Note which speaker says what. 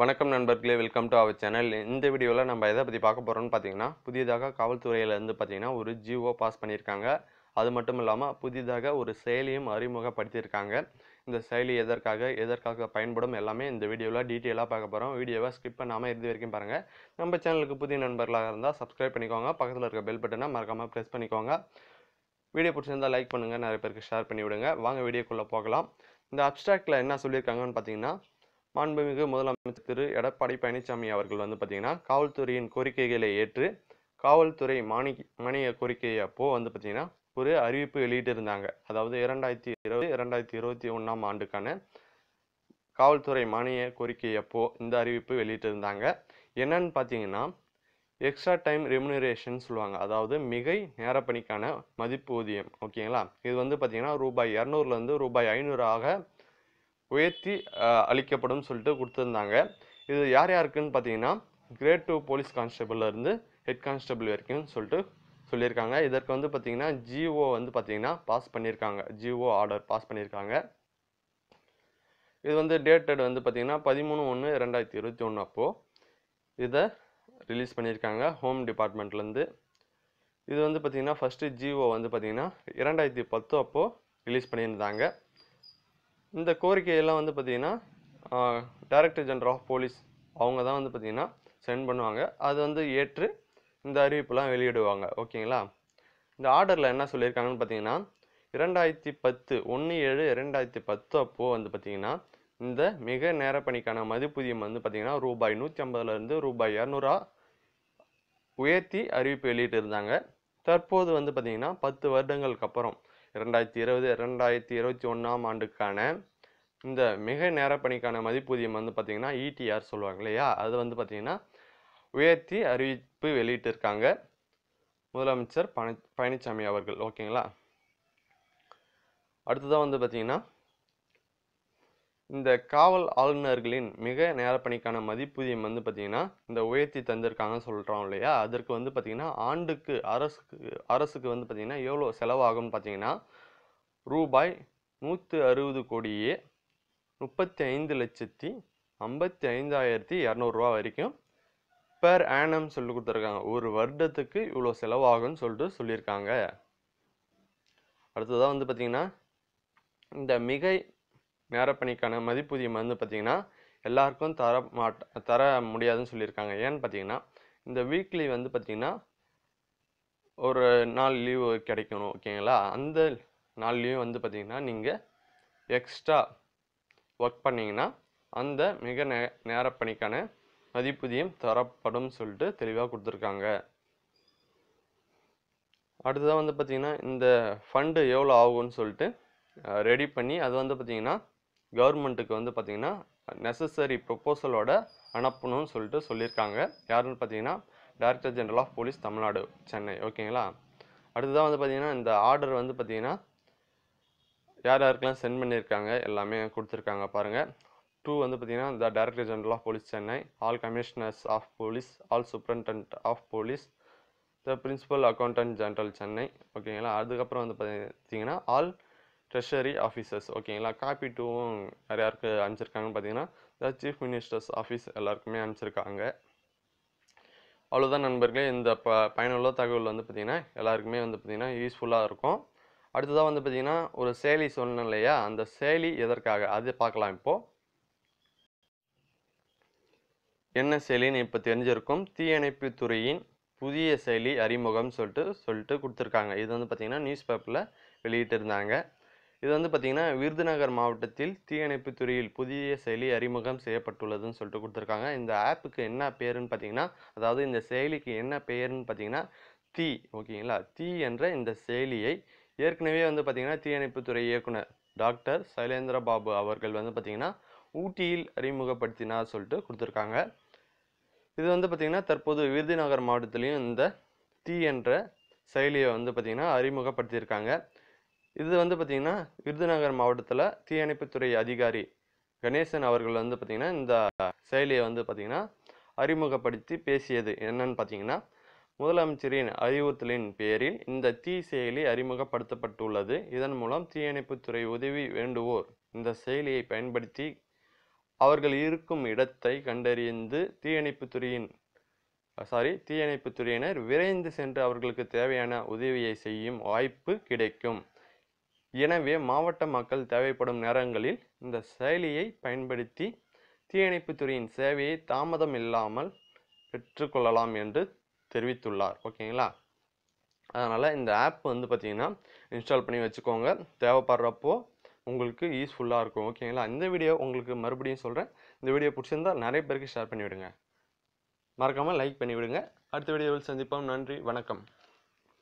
Speaker 1: வணக்கம் நண்பர்களே welcome to our channel இந்த வீடியோவில் நம்ம எதை பற்றி பார்க்க போகிறோம்னு பார்த்தீங்கன்னா புதியதாக காவல்துறையிலேருந்து பார்த்தீங்கன்னா ஒரு ஜிஓ பாஸ் பண்ணியிருக்காங்க அது மட்டும் இல்லாமல் புதிதாக ஒரு செயலியும் அறிமுகப்படுத்தியிருக்காங்க இந்த செயலி எதற்காக எதற்காக பயன்படும் எல்லாமே இந்த வீடியோவில் டீட்டெயிலாக பார்க்க போகிறோம் வீடியோவை ஸ்கிப் பண்ணாமல் இறுதி வரைக்கும் பாருங்கள் நம்ம சேனலுக்கு புதிய நண்பர்களாக இருந்தால் சப்ஸ்கிரைப் பண்ணிக்கோங்க பக்கத்தில் இருக்க பெல் பட்டனை மறக்காமல் ப்ரெஸ் பண்ணிக்கோங்க வீடியோ பிடிச்சிருந்தால் லைக் பண்ணுங்கள் நிறைய பேருக்கு ஷேர் பண்ணி விடுங்க வாங்க வீடியோக்குள்ளே போகலாம் இந்த அப்டிராக்டில் என்ன சொல்லியிருக்காங்கன்னு பார்த்தீங்கன்னா மாண்புமிகு முதலமைச்சர் திரு எடப்பாடி பழனிசாமி அவர்கள் வந்து பார்த்திங்கன்னா காவல்துறையின் கோரிக்கைகளை ஏற்று காவல்துறை மானி மானிய கோரிக்கை அப்போது வந்து பார்த்திங்கன்னா ஒரு அறிவிப்பு வெளியிட்டிருந்தாங்க அதாவது இரண்டாயிரத்தி இருபது இரண்டாயிரத்தி இருபத்தி ஒன்றாம் ஆண்டுக்கான காவல்துறை மானிய கோரிக்கை அப்போ இந்த அறிவிப்பு வெளியிட்டிருந்தாங்க என்னன்னு பார்த்தீங்கன்னா எக்ஸ்ட்ரா டைம் ரெமுனரேஷன் சொல்லுவாங்க அதாவது மிகை நேரப்பணிக்கான மதிப்பு ஊதியம் ஓகேங்களா இது வந்து பார்த்தீங்கன்னா ரூபாய் இரநூறுலேருந்து ரூபாய் ஐநூறாக உயர்த்தி அளிக்கப்படும் சொல்லிட்டு கொடுத்துருந்தாங்க இது யார் யாருக்குன்னு பார்த்தீங்கன்னா கிரேட் டூ போலீஸ் கான்ஸ்டபிள்லேருந்து ஹெட் கான்ஸ்டபிள் வரைக்கும் சொல்லிட்டு சொல்லியிருக்காங்க இதற்கு வந்து பார்த்தீங்கன்னா ஜிஓ வந்து பார்த்தீங்கன்னா பாஸ் பண்ணியிருக்காங்க ஜிஓ ஆர்டர் பாஸ் பண்ணியிருக்காங்க இது வந்து டேட்டட் வந்து பார்த்திங்கன்னா பதிமூணு ஒன்று இரண்டாயிரத்தி இருபத்தி ஒன்று அப்போது இதை ரிலீஸ் பண்ணியிருக்காங்க ஹோம் டிபார்ட்மெண்ட்லேருந்து இது வந்து பார்த்தீங்கன்னா ஃபஸ்ட்டு ஜிஓ வந்து பார்த்திங்கன்னா இரண்டாயிரத்தி பத்து அப்போது ரிலீஸ் பண்ணியிருந்தாங்க இந்த கோரிக்கையெல்லாம் வந்து பார்த்திங்கன்னா டைரக்டர் ஜென்ரல் ஆஃப் போலீஸ் அவங்க தான் வந்து பார்த்திங்கன்னா சென்ட் பண்ணுவாங்க அது வந்து ஏற்று இந்த அறிவிப்புலாம் வெளியிடுவாங்க ஓகேங்களா இந்த ஆர்டரில் என்ன சொல்லியிருக்காங்கன்னு பார்த்தீங்கன்னா இரண்டாயிரத்தி பத்து ஒன்று ஏழு இரண்டாயிரத்தி பத்து அப்போது வந்து பார்த்திங்கன்னா இந்த மிக நேரப்பணிக்கான மதிப்பூதியம் வந்து பார்த்திங்கன்னா ரூபாய் நூற்றி ஐம்பதுலேருந்து ரூபாய் இரநூறா உயர்த்தி அறிவிப்பு இருந்தாங்க தற்போது வந்து பார்த்திங்கன்னா பத்து வருடங்களுக்கு அப்புறம் இரண்டாயிரத்தி இருபது இரண்டாயிரத்தி இருபத்தி ஒன்றாம் ஆண்டுக்கான இந்த மிக நேரப்பணிக்கான மதிப்பூதியம் வந்து பார்த்திங்கன்னா இடிஆர் e சொல்லுவாங்க இல்லையா அது வந்து பார்த்திங்கன்னா உயர்த்தி அறிவிப்பு வெளியிட்டிருக்காங்க முதலமைச்சர் பழ பழனிசாமி அவர்கள் ஓகேங்களா அடுத்ததாக வந்து பார்த்திங்கன்னா இந்த காவல் ஆளுநர்களின் மிக நேரப்பணிக்கான மதிப்பூதியம் வந்து பார்த்திங்கன்னா இந்த உயர்த்தி தந்திருக்காங்கன்னு சொல்கிறோம் இல்லையா அதற்கு வந்து பார்த்திங்கன்னா ஆண்டுக்கு அரசுக்கு அரசுக்கு வந்து பார்த்திங்கன்னா எவ்வளோ செலவாகும்னு பார்த்தீங்கன்னா ரூபாய் நூற்று அறுபது கோடியே முப்பத்தி ஐந்து லட்சத்தி ஐம்பத்தி ஐந்தாயிரத்தி இரநூறுவா வரைக்கும் பெர் ஆனம் சொல்லி கொடுத்துருக்காங்க ஒரு வருடத்துக்கு இவ்வளோ செலவாகும்னு சொல்லிட்டு சொல்லியிருக்காங்க அடுத்ததாக வந்து பார்த்திங்கன்னா இந்த மிகை நேரப்பணிக்கான மதிப்பூதியம் வந்து பார்த்திங்கன்னா எல்லாருக்கும் தர மாட் தர முடியாதுன்னு சொல்லியிருக்காங்க ஏன்னு பார்த்தீங்கன்னா இந்த வீக்லி வந்து பார்த்திங்கன்னா ஒரு நாள் லீவு கிடைக்கணும் ஓகேங்களா அந்த நாள் லீவு வந்து பார்த்திங்கன்னா நீங்கள் எக்ஸ்ட்ரா ஒர்க் பண்ணிங்கன்னா அந்த மிக நே நேரப்பணிக்கான மதிப்புதியம் தரப்படும் சொல்லிட்டு தெளிவாக கொடுத்துருக்காங்க அடுத்ததாக வந்து பார்த்திங்கன்னா இந்த ஃபண்டு எவ்வளோ ஆகும்னு சொல்லிட்டு ரெடி பண்ணி அது வந்து பார்த்திங்கன்னா கவர்மெண்ட்டுக்கு வந்து பார்த்திங்கன்னா நெசசரி ப்ரொப்போசலோட அனுப்பணும்னு சொல்லிட்டு சொல்லியிருக்காங்க யாருன்னு பார்த்தீங்கன்னா director general of police Tamil Nadu Chennai ஓகேங்களா அடுத்ததான் வந்து பார்த்திங்கன்னா இந்த ஆர்டர் வந்து பார்த்திங்கன்னா யார் யாருக்கெல்லாம் சென்ட் பண்ணியிருக்காங்க எல்லாமே கொடுத்துருக்காங்க பாருங்கள் டூ வந்து பார்த்திங்கன்னா the director general of police Chennai all commissioners of police all superintendent of police the principal accountant general Chennai ஓகேங்களா அதுக்கப்புறம் வந்து பார்த்திங்கன்னா ஆல் ட்ரெஷரி ஆஃபீஸர்ஸ் ஓகேங்களா காப்பி டூவும் நிறையாருக்கு அனுப்பிச்சிருக்காங்கன்னு பார்த்தீங்கன்னா த சீஃப் மினிஸ்டர்ஸ் ஆஃபீஸ் எல்லாருக்குமே அனுப்பிச்சிருக்காங்க அவ்வளோதான் நண்பர்களே இந்த ப பயனுள்ள தகவல் வந்து பார்த்திங்கன்னா எல்லாருக்குமே வந்து பார்த்திங்கன்னா யூஸ்ஃபுல்லாக இருக்கும் அடுத்ததாக வந்து பார்த்திங்கன்னா ஒரு செயலி சொன்னேன் இல்லையா அந்த செயலி எதற்காக அது பார்க்கலாம் இப்போது என்ன செயலின்னு இப்போ தெரிஞ்சிருக்கும் தீயணைப்பு துறையின் புதிய செயலி அறிமுகம்னு சொல்லிட்டு சொல்லிட்டு கொடுத்துருக்காங்க இது வந்து பார்த்திங்கன்னா நியூஸ் பேப்பரில் வெளியிட்டிருந்தாங்க இது வந்து பார்த்திங்கன்னா விருதுநகர் மாவட்டத்தில் தீயணைப்பு துறையில் புதிய செயலி அறிமுகம் செய்யப்பட்டுள்ளதுன்னு சொல்லிட்டு கொடுத்துருக்காங்க இந்த ஆப்புக்கு என்ன பேருன்னு பார்த்தீங்கன்னா அதாவது இந்த செயலிக்கு என்ன பேருன்னு பார்த்தீங்கன்னா தீ ஓகேங்களா தீ என்ற இந்த செயலியை ஏற்கனவே வந்து பார்த்திங்கன்னா தீயணைப்புத்துறை இயக்குனர் டாக்டர் சைலேந்திர பாபு அவர்கள் வந்து பார்த்திங்கன்னா ஊட்டியில் அறிமுகப்படுத்தினார் சொல்லிட்டு கொடுத்துருக்காங்க இது வந்து பார்த்திங்கன்னா தற்போது விருதுநகர் மாவட்டத்திலையும் இந்த தீ என்ற செயலியை வந்து பார்த்திங்கன்னா அறிமுகப்படுத்தியிருக்காங்க இது வந்து பார்த்திங்கன்னா விருதுநகர் மாவட்டத்தில் தீயணைப்புத்துறை அதிகாரி கணேசன் அவர்கள் வந்து பார்த்திங்கன்னா இந்த செயலியை வந்து பார்த்திங்கன்னா அறிமுகப்படுத்தி பேசியது என்னன்னு பார்த்தீங்கன்னா முதலமைச்சரின் அறிவுறுத்தலின் பேரில் இந்த தீ செயலி அறிமுகப்படுத்தப்பட்டுள்ளது இதன் மூலம் தீயணைப்புத்துறை உதவி வேண்டுவோர் இந்த செயலியை பயன்படுத்தி அவர்கள் இருக்கும் இடத்தை கண்டறிந்து தீயணைப்புத்துறையின் சாரி தீயணைப்புத்துறையினர் விரைந்து சென்று அவர்களுக்கு தேவையான உதவியை செய்யும் வாய்ப்பு கிடைக்கும் எனவே மாவட்ட மக்கள் தேவைப்படும் நேரங்களில் இந்த செயலியை பயன்படுத்தி தீயணைப்பு துறையின் சேவையை தாமதம் இல்லாமல் பெற்றுக்கொள்ளலாம் என்று தெரிவித்துள்ளார் ஓகேங்களா அதனால் இந்த ஆப் வந்து பார்த்திங்கன்னா இன்ஸ்டால் பண்ணி வச்சுக்கோங்க தேவைப்படுறப்போ உங்களுக்கு யூஸ்ஃபுல்லாக இருக்கும் ஓகேங்களா இந்த வீடியோ உங்களுக்கு மறுபடியும் சொல்கிறேன் இந்த வீடியோ பிடிச்சிருந்தால் நிறைய பேருக்கு ஷேர் பண்ணிவிடுங்க மறக்காமல் லைக் பண்ணிவிடுங்க அடுத்த வீடியோவில் சந்திப்போம் நன்றி வணக்கம்